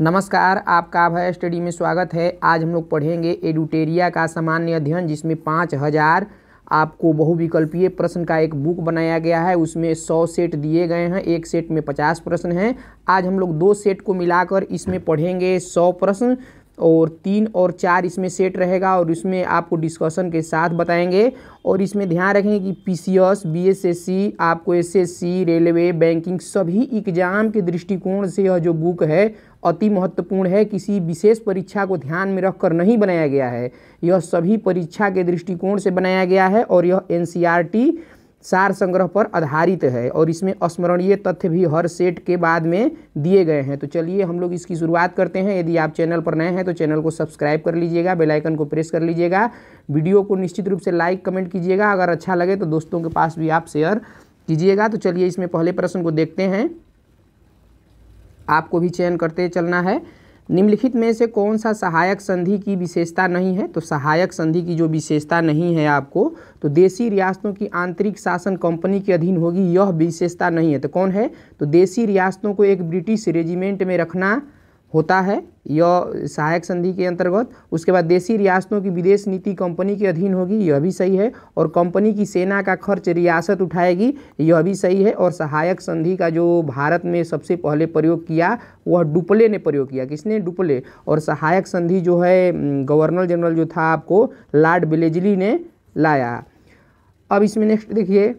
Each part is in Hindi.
नमस्कार आपका अभय स्टडी में स्वागत है आज हम लोग पढ़ेंगे एडुटेरिया का सामान्य अध्ययन जिसमें पाँच हज़ार आपको बहुविकल्पीय प्रश्न का एक बुक बनाया गया है उसमें सौ सेट दिए गए हैं एक सेट में पचास प्रश्न हैं आज हम लोग दो सेट को मिलाकर इसमें पढ़ेंगे सौ प्रश्न और तीन और चार इसमें सेट रहेगा और इसमें आपको डिस्कशन के साथ बताएंगे और इसमें ध्यान रखेंगे कि P C S B S S C आपको S S C railway banking सभी एग्जाम के दृष्टिकोण से यह जो बुक है अति महत्वपूर्ण है किसी विशेष परीक्षा को ध्यान में रखकर नहीं बनाया गया है यह सभी परीक्षा के दृष्टिकोण से बनाया गया है और यह एन सार संग्रह पर आधारित है और इसमें स्मरणीय तथ्य भी हर सेट के बाद में दिए गए हैं तो चलिए हम लोग इसकी शुरुआत करते हैं यदि आप चैनल पर नए हैं तो चैनल को सब्सक्राइब कर लीजिएगा बेल आइकन को प्रेस कर लीजिएगा वीडियो को निश्चित रूप से लाइक कमेंट कीजिएगा अगर अच्छा लगे तो दोस्तों के पास भी आप शेयर कीजिएगा तो चलिए इसमें पहले प्रश्न को देखते हैं आपको भी चयन करते चलना है निम्नलिखित में से कौन सा सहायक संधि की विशेषता नहीं है तो सहायक संधि की जो विशेषता नहीं है आपको तो देसी रियासतों की आंतरिक शासन कंपनी के अधीन होगी यह विशेषता नहीं है तो कौन है तो देसी रियासतों को एक ब्रिटिश रेजिमेंट में रखना होता है यह सहायक संधि के अंतर्गत उसके बाद देसी रियासतों की विदेश नीति कंपनी के अधीन होगी यह भी सही है और कंपनी की सेना का खर्च रियासत उठाएगी यह भी सही है और सहायक संधि का जो भारत में सबसे पहले प्रयोग किया वह डुपले ने प्रयोग किया किसने डुपले और सहायक संधि जो है गवर्नर जनरल जो था आपको लॉर्ड बिलेजली ने लाया अब इसमें नेक्स्ट देखिए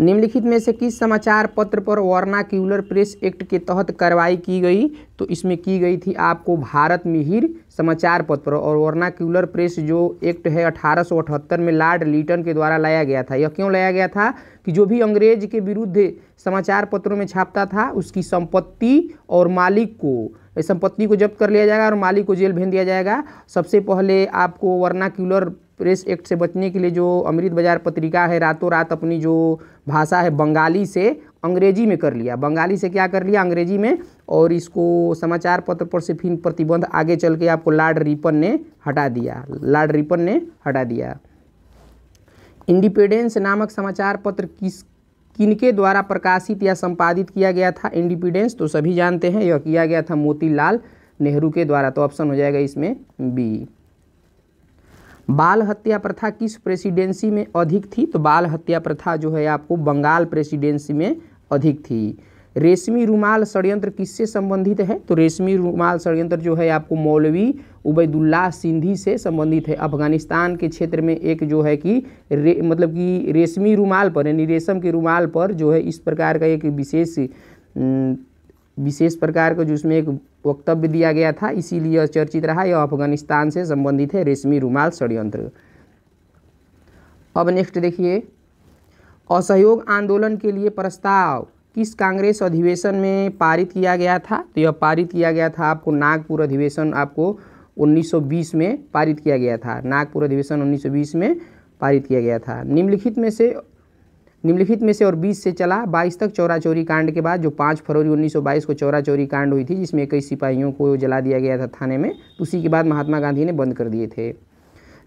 निम्नलिखित में से किस समाचार पत्र पर वर्नाक्यूलर प्रेस एक्ट के तहत कार्रवाई की गई तो इसमें की गई थी आपको भारत मिहिर समाचार पत्र और वर्नाक्यूलर प्रेस जो एक्ट है अठारह में लॉर्ड लिटन के द्वारा लाया गया था यह क्यों लाया गया था कि जो भी अंग्रेज के विरुद्ध समाचार पत्रों में छापता था उसकी संपत्ति और मालिक को संपत्ति को जब्त कर लिया जाएगा और मालिक को जेल भेज दिया जाएगा सबसे पहले आपको वर्नाक्यूलर प्रेस एक्ट से बचने के लिए जो अमृत बाजार पत्रिका है रातों रात अपनी जो भाषा है बंगाली से अंग्रेजी में कर लिया बंगाली से क्या कर लिया अंग्रेजी में और इसको समाचार पत्र पर से फिर प्रतिबंध आगे चल के आपको लार्ड रिपन ने हटा दिया लार्ड रिपन ने हटा दिया इंडिपेंडेंस नामक समाचार पत्र किस किनके द्वारा प्रकाशित या संपादित किया गया था इंडिपेंडेंस तो सभी जानते हैं यह किया गया था मोतीलाल नेहरू के द्वारा तो ऑप्शन हो जाएगा इसमें बी बाल हत्या प्रथा किस प्रेसिडेंसी में अधिक थी तो बाल हत्या प्रथा जो है आपको बंगाल प्रेसिडेंसी में अधिक थी रेशमी रुमाल षडयंत्र किससे संबंधित है तो रेशमी रुमाल षडयंत्र जो है आपको मौलवी उबैदुल्ला सिंधी से संबंधित है अफगानिस्तान के क्षेत्र में एक जो है कि रे मतलब कि रेशमी रुमाल पर यानी रेशम के रुमाल पर जो है इस प्रकार का एक विशेष विशेष प्रकार का जिसमें एक वक्तव्य दिया गया था इसीलिए चर्चित रहा यह अफगानिस्तान से संबंधित है रेशमी रूमाल षडयंत्र अब नेक्स्ट देखिए असहयोग आंदोलन के लिए प्रस्ताव किस कांग्रेस अधिवेशन में पारित किया गया था तो यह पारित किया गया था आपको नागपुर अधिवेशन आपको 1920 में पारित किया गया था नागपुर अधिवेशन 1920 में पारित किया गया था निम्नलिखित में से निम्नलिखित में से और 20 से चला 22 तक चौरा चोरी कांड के बाद जो 5 फरवरी 1922 को चौरा चोरी कांड हुई थी जिसमें कई सिपाहियों को जला दिया गया था थाने में उसी के बाद महात्मा गांधी ने बंद कर दिए थे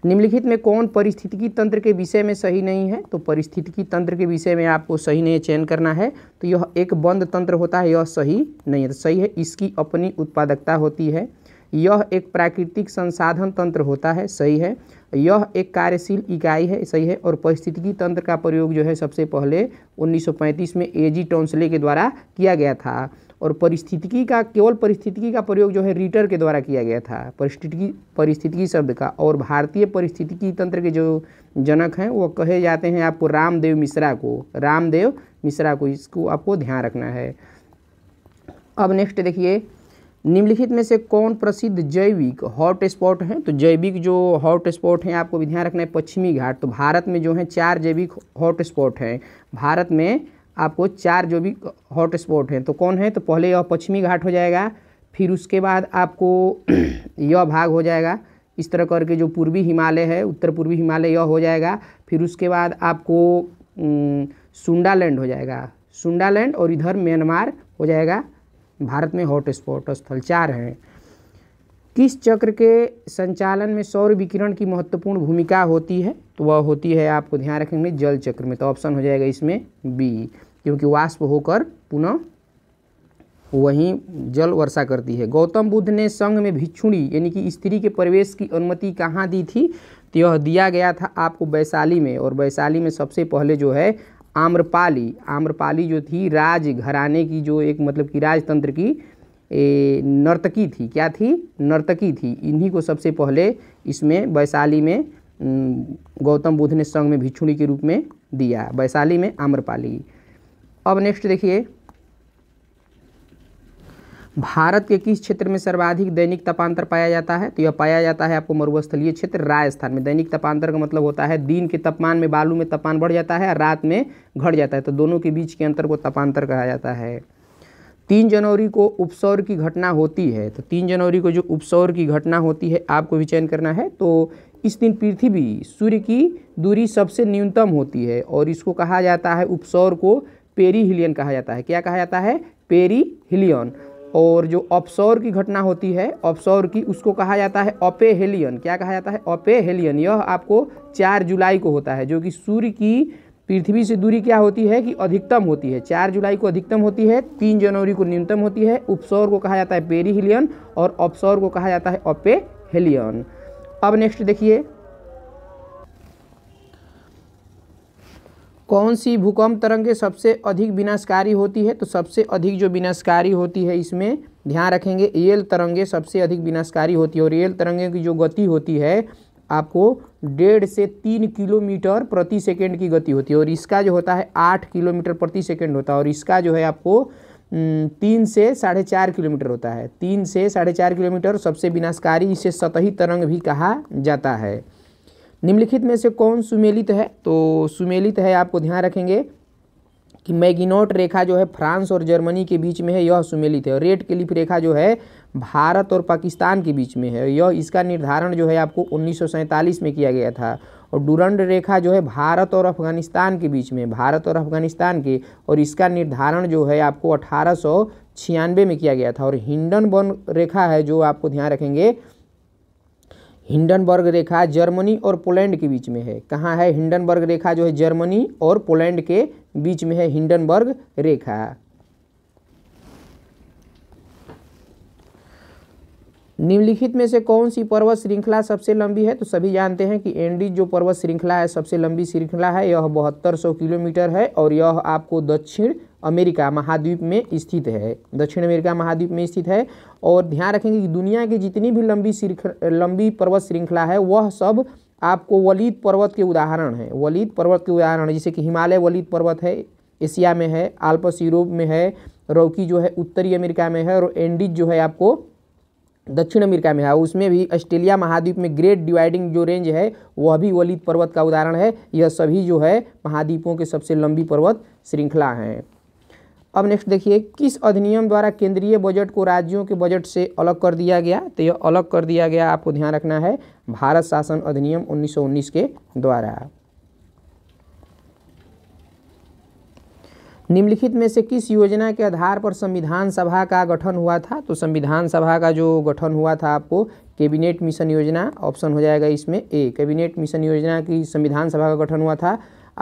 निम्नलिखित में कौन परिस्थितिकी तंत्र के विषय में सही नहीं है तो परिस्थितिकी तंत्र के विषय में आपको सही नहीं चयन करना है तो यह एक बंद तंत्र होता है यह सही नहीं है तो सही है इसकी अपनी उत्पादकता होती है यह एक प्राकृतिक संसाधन तंत्र होता है सही है यह एक कार्यशील इकाई है सही है और परिस्थितिकी तंत्र का प्रयोग जो है सबसे पहले 1935 में ए जी टॉन्सले के द्वारा किया गया था और परिस्थितिकी का केवल परिस्थितिकी का प्रयोग जो है रीटर के द्वारा किया गया था परिस्थितिकी परिस्थितिकी शब्द का और भारतीय परिस्थितिकी तंत्र के जो जनक हैं वो कहे जाते हैं आपको रामदेव मिश्रा को रामदेव मिश्रा को इसको आपको ध्यान रखना है अब नेक्स्ट देखिए निम्नलिखित में से कौन प्रसिद्ध जैविक हॉट स्पॉट हैं तो जैविक जो हॉट स्पॉट हैं आपको भी ध्यान रखना है पश्चिमी घाट तो भारत में जो है चार जैविक हॉट स्पॉट हैं भारत में आपको चार जो भी हॉट स्पॉट हैं तो कौन है तो पहले यह पश्चिमी घाट हो जाएगा फिर उसके बाद आपको यह भाग हो जाएगा इस तरह करके जो पूर्वी हिमालय है उत्तर पूर्वी हिमालय यह हो जाएगा फिर उसके बाद आपको सुंडालैंड हो जाएगा सुंडालैंड और इधर म्यांमार हो जाएगा भारत में हॉटस्पॉट स्थल चार हैं किस चक्र के संचालन में सौर विकिरण की महत्वपूर्ण भूमिका होती है तो वह होती है आपको ध्यान रखेंगे जल चक्र में तो ऑप्शन हो जाएगा इसमें बी क्योंकि वाष्प होकर पुनः वहीं जल वर्षा करती है गौतम बुद्ध ने संघ में भिक्षुणी यानी कि स्त्री के प्रवेश की अनुमति कहाँ दी थी तो यह दिया गया था आपको वैशाली में और वैशाली में सबसे पहले जो है आम्रपाली आम्रपाली जो थी राज घराने की जो एक मतलब कि राजतंत्र की नर्तकी थी क्या थी नर्तकी थी इन्हीं को सबसे पहले इसमें वैशाली में गौतम बुद्ध ने संघ में भिक्षुणी के रूप में दिया वैशाली में आम्रपाली अब नेक्स्ट देखिए भारत के किस क्षेत्र में सर्वाधिक दैनिक तपांतर पाया जाता है तो यह पाया जाता है आपको मरुस्थलीय क्षेत्र राजस्थान में दैनिक तपांतर का मतलब होता है दिन के तापमान में बालू में तापमान बढ़ जाता है रात में घट जाता है तो दोनों के बीच के अंतर को तपांतर कहा जाता है तीन जनवरी को उपसौर की घटना होती है तो तीन जनवरी को जो उपसौर की घटना होती है आपको भी चयन करना है तो इस दिन पृथ्वी सूर्य की दूरी सबसे न्यूनतम होती है और इसको कहा जाता है उपसौर को पेरी हिलियन कहा जाता है क्या कहा जाता है पेरी हिलियन और जो ऑप्सौर की घटना होती है ऑप्सौर की उसको कहा जाता है ओपे हेलियन क्या कहा जाता है ओपे हेलियन यह आपको चार जुलाई को होता है जो कि सूर्य की पृथ्वी से दूरी क्या होती है कि अधिकतम होती है चार जुलाई को अधिकतम होती है तीन जनवरी को न्यूनतम होती है उपसौर को कहा जाता है पेरी और ऑपसौर को कहा जाता है ओपे हेलियन अब नेक्स्ट देखिए कौन सी भूकंप तरंगें सबसे अधिक विनाशकारी होती है तो सबसे अधिक जो विनाशकारी होती है इसमें ध्यान रखेंगे एल तरंगें सबसे अधिक विनाशकारी होती है और एल तरंगे की जो गति होती है आपको डेढ़ से तीन किलोमीटर प्रति सेकेंड की गति होती है और इसका जो होता है आठ किलोमीटर प्रति सेकेंड होता है और इसका जो है आपको तीन से साढ़े चार किलोमीटर होता है तीन से साढ़े चार किलोमीटर सबसे विनाशकारी इसे सतही तरंग भी कहा जाता है निम्नलिखित में से कौन सुमेलित है तो सुमेलित है आपको ध्यान रखेंगे कि मैगिनोट रेखा जो है फ्रांस और जर्मनी के बीच में है यह सुमेलित है और रेड क्लिफ रेखा जो है भारत और पाकिस्तान के बीच में है यह इसका निर्धारण जो है आपको उन्नीस में किया गया था और डुरंड रेखा जो है भारत और अफगानिस्तान के बीच में भारत और अफगानिस्तान के और इसका निर्धारण जो है आपको अठारह में किया गया था और हिंडन बर्न रेखा है जो आपको ध्यान रखेंगे हिंडनबर्ग रेखा जर्मनी और पोलैंड के बीच में है कहाँ है हिंडनबर्ग रेखा जो है जर्मनी और पोलैंड के बीच में है हिंडनबर्ग रेखा निम्नलिखित में से कौन सी पर्वत श्रृंखला सबसे लंबी है तो सभी जानते हैं कि एंडीज जो पर्वत श्रृंखला है सबसे लंबी श्रृंखला है यह बहत्तर सौ किलोमीटर है और यह आपको दक्षिण अमेरिका महाद्वीप में स्थित है दक्षिण अमेरिका महाद्वीप में स्थित है और ध्यान रखेंगे कि दुनिया की जितनी भी लंबी लंबी पर्वत श्रृंखला है वह सब आपको वलीद पर्वत के उदाहरण है वलीद पर्वत के उदाहरण जैसे कि हिमालय वलीद पर्वत है एशिया में है आल्पस यूरोप में है रौकी जो है उत्तरी अमेरिका में है और एंडीज जो है आपको दक्षिण अमेरिका में है उसमें भी ऑस्ट्रेलिया महाद्वीप में ग्रेट डिवाइडिंग जो रेंज है वह भी वलीद पर्वत का उदाहरण है यह सभी जो है महाद्वीपों के सबसे लंबी पर्वत श्रृंखला हैं अब नेक्स्ट देखिए किस अधिनियम द्वारा केंद्रीय बजट को राज्यों के बजट से अलग कर दिया गया तो यह अलग कर दिया गया आपको ध्यान रखना है भारत शासन अधिनियम 1919 के द्वारा निम्नलिखित में से किस योजना के आधार पर संविधान सभा का गठन हुआ था तो संविधान सभा का जो गठन हुआ था आपको कैबिनेट मिशन योजना ऑप्शन हो जाएगा इसमें ए कैबिनेट मिशन योजना की संविधान सभा का गठन हुआ था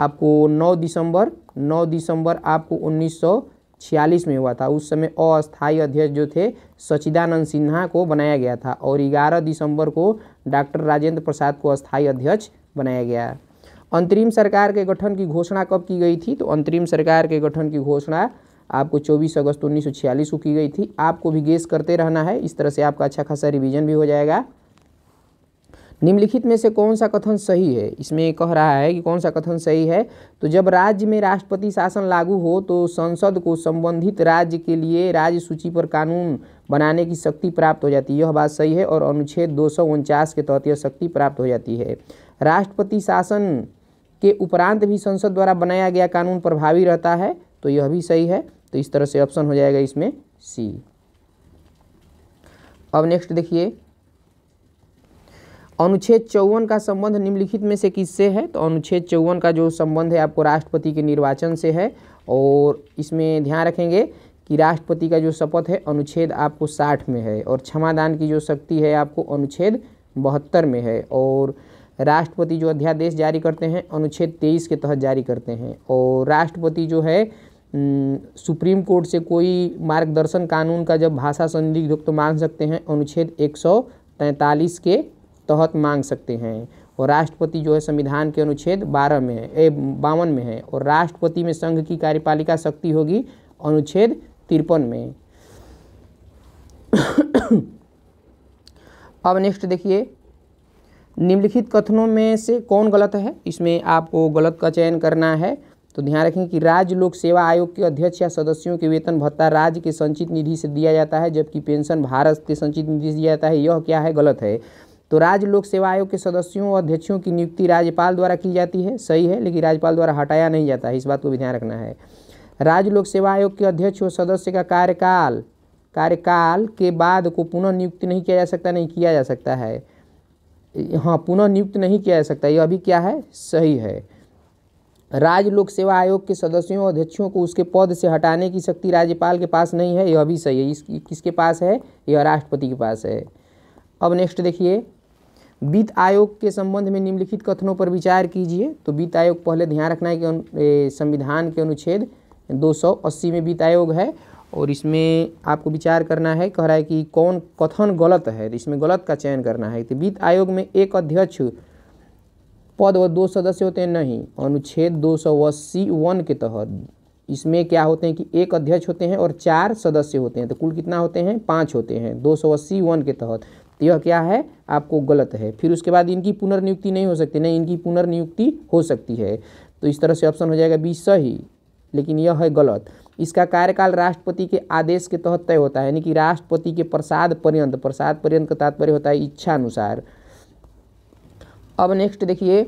आपको 9 दिसंबर 9 दिसंबर आपको उन्नीस सौ छियालीस में हुआ था उस समय अस्थायी अध्यक्ष जो थे सचिदानंद सिन्हा को बनाया गया था और ग्यारह दिसंबर को डॉक्टर राजेंद्र प्रसाद को अस्थायी अध्यक्ष बनाया गया अंतरिम सरकार के गठन की घोषणा कब की गई थी तो अंतरिम सरकार के गठन की घोषणा आपको 24 अगस्त 1946 को की गई थी आपको भी गेस करते रहना है इस तरह से आपका अच्छा खासा रिवीजन भी हो जाएगा निम्नलिखित में से कौन सा कथन सही है इसमें कह रहा है कि कौन सा कथन सही है तो जब राज्य में राष्ट्रपति शासन लागू हो तो संसद को संबंधित राज्य के लिए राज्य सूची पर कानून बनाने की शक्ति प्राप्त हो जाती है यह बात सही है और अनुच्छेद दो के तहत यह शक्ति प्राप्त हो जाती है राष्ट्रपति शासन के उपरांत भी संसद द्वारा बनाया गया कानून प्रभावी रहता है तो यह भी सही है तो इस तरह से ऑप्शन हो जाएगा इसमें सी अब नेक्स्ट देखिए अनुच्छेद चौवन का संबंध निम्नलिखित में से किससे है तो अनुच्छेद चौवन का जो संबंध है आपको राष्ट्रपति के निर्वाचन से है और इसमें ध्यान रखेंगे कि राष्ट्रपति का जो शपथ है अनुच्छेद आपको साठ में है और क्षमादान की जो शक्ति है आपको अनुच्छेद बहत्तर में है और राष्ट्रपति जो अध्यादेश जारी करते हैं अनुच्छेद तेईस के तहत जारी करते हैं और राष्ट्रपति जो है सुप्रीम कोर्ट से कोई मार्गदर्शन कानून का जब भाषा संदिग्ध तो मांग सकते हैं अनुच्छेद एक के तहत मांग सकते हैं और राष्ट्रपति जो है संविधान के अनुच्छेद बारह में है ए बावन में है और राष्ट्रपति में संघ की कार्यपालिका शक्ति होगी अनुच्छेद तिरपन में अब नेक्स्ट देखिए निम्नलिखित कथनों में से कौन गलत है इसमें आपको गलत का चयन करना है तो ध्यान रखें कि राज्य लोक सेवा आयोग के अध्यक्ष या सदस्यों के वेतन भत्ता राज्य के संचित निधि से दिया जाता है जबकि पेंशन भारत के संचित निधि से दिया जाता है यह क्या है गलत है तो राज्य लोक सेवा आयोग के सदस्यों और अध्यक्षों की नियुक्ति राज्यपाल द्वारा की जाती है सही है लेकिन राज्यपाल द्वारा हटाया नहीं जाता है इस बात को भी ध्यान रखना है राज्य लोक सेवा आयोग के अध्यक्ष और सदस्य का कार्यकाल कार्यकाल के बाद को पुनः नियुक्त नहीं किया जा सकता नहीं किया जा सकता है हाँ पुनः नियुक्त नहीं किया जा सकता यह अभी क्या है सही है राज्य लोक सेवा आयोग के सदस्यों और अध्यक्षों को उसके पद से हटाने की शक्ति राज्यपाल के पास नहीं है यह भी सही है इस किसके पास है यह राष्ट्रपति के पास है अब नेक्स्ट देखिए वित्त आयोग के संबंध में निम्नलिखित कथनों पर विचार कीजिए तो वित्त आयोग पहले ध्यान रखना है कि संविधान के अनुच्छेद 280 में वित्त आयोग है और इसमें आपको विचार करना है कह रहा है कि कौन कथन गलत है तो इसमें गलत का चयन करना है तो वित्त आयोग में एक अध्यक्ष पद व दो सदस्य होते हैं नहीं अनुच्छेद दो सौ अस्सी वन के तहत इसमें क्या होते हैं कि एक अध्यक्ष होते हैं और चार सदस्य होते हैं तो कुल कितना होते हैं पाँच होते हैं दो सौ अस्सी वन के तहत तो यह क्या है आपको गलत है फिर उसके बाद इनकी पुनर्नियुक्ति नहीं हो सकती नहीं इनकी पुनर्नियुक्ति हो सकती है तो इस तरह से ऑप्शन हो जाएगा बी सही लेकिन यह है गलत इसका कार्यकाल राष्ट्रपति के आदेश के तहत तय होता है यानी कि राष्ट्रपति के प्रसाद पर्यंत प्रसाद पर्यंत का तात्पर्य होता है इच्छा अनुसार अब नेक्स्ट देखिए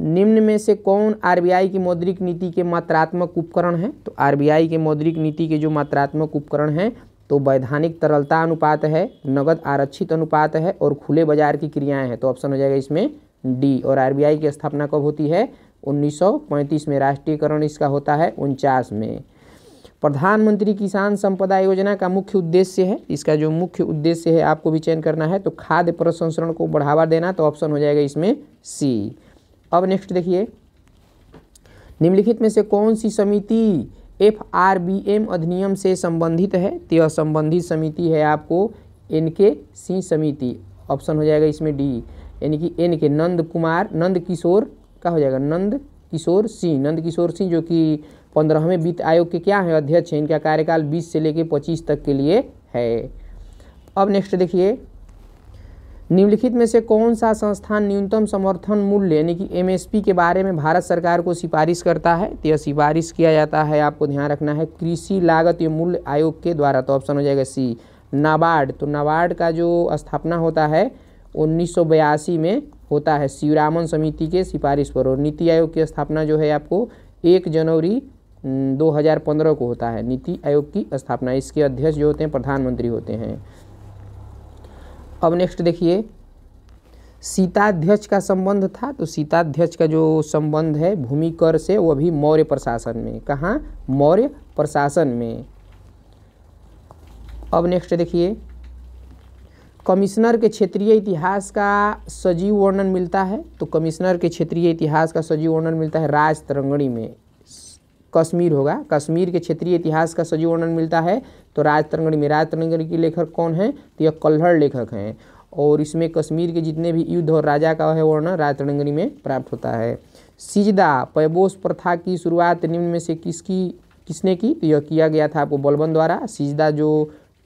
निम्न में से कौन आरबीआई की मौद्रिक नीति के मात्रात्मक उपकरण है तो आरबीआई के मौद्रिक नीति के जो मात्रात्मक उपकरण हैं तो वैधानिक तरलता अनुपात है नगद आरक्षित अनुपात है और खुले बाजार की क्रियाएं हैं तो ऑप्शन हो जाएगा इसमें डी और आरबीआई की स्थापना कब होती है 1935 में राष्ट्रीयकरण इसका होता है उनचास में प्रधानमंत्री किसान संपदा योजना का मुख्य उद्देश्य है इसका जो मुख्य उद्देश्य है आपको भी चयन करना है तो खाद्य प्रसंस्करण को बढ़ावा देना तो ऑप्शन हो जाएगा इसमें सी अब नेक्स्ट देखिए निम्नलिखित में से कौन सी समिति एफ आर बी एम अधिनियम से संबंधित है तो यह संबंधित समिति है आपको एन के सिंह समिति ऑप्शन हो जाएगा इसमें डी यानी कि एन के नंद कुमार नंद किशोर का हो जाएगा नंद किशोर सिंह नंद किशोर सिंह जो कि पंद्रहवें वित्त आयोग के क्या हैं अध्यक्ष हैं इनका कार्यकाल 20 से लेकर 25 तक के लिए है अब नेक्स्ट देखिए निम्नलिखित में से कौन सा संस्थान न्यूनतम समर्थन मूल्य यानी कि एमएसपी के बारे में भारत सरकार को सिफारिश करता है तो यह सिफारिश किया जाता है आपको ध्यान रखना है कृषि लागत एवं मूल्य आयोग के द्वारा तो ऑप्शन हो जाएगा सी नाबार्ड तो नाबार्ड का जो स्थापना होता है उन्नीस में होता है शिवरामन समिति के सिफारिश पर और नीति आयोग की स्थापना जो है आपको एक जनवरी 2015 को होता है नीति आयोग की स्थापना इसके अध्यक्ष जो होते हैं प्रधानमंत्री होते हैं अब नेक्स्ट देखिए सीताध्यक्ष का संबंध था तो सीताध्यक्ष का जो संबंध है भूमिकर से वो भी मौर्य प्रशासन में कहाँ मौर्य प्रशासन में अब नेक्स्ट देखिए कमिश्नर के क्षेत्रीय इतिहास का सजीव वर्णन मिलता है तो कमिश्नर के क्षेत्रीय इतिहास का सजीव वर्णन मिलता है राज तरंगणी में कश्मीर होगा कश्मीर के क्षेत्रीय इतिहास का सजीव वर्णन मिलता है तो राज तरंगणी में राज तरंगड़ी के लेखक कौन हैं तो यह कल्हड़ लेखक हैं और इसमें कश्मीर के जितने भी युद्ध और राजा का है वर्णन राज तरंगड़ी में प्राप्त होता है सिजदा पैबोस प्रथा की शुरुआत निम्न में से किसकी किसने की तो यह किया गया था आपको बलबन द्वारा सिजदा जो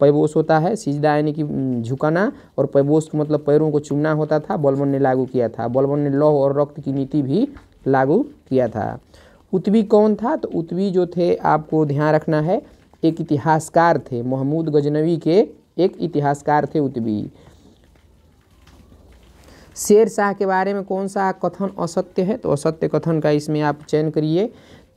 पैबोस होता है सिजदा यानी कि झुकाना और पैबोस मतलब पैरों को चुमना होता था बलबन ने लागू किया था बलबन ने लौह और रक्त की नीति भी लागू किया था उत्वी कौन था तो उत्वी जो थे आपको ध्यान रखना है एक इतिहासकार थे महमूद गजनवी के एक इतिहासकार थे उत्वी शेर शाह के बारे में कौन सा कथन असत्य है तो असत्य कथन का इसमें आप चयन करिए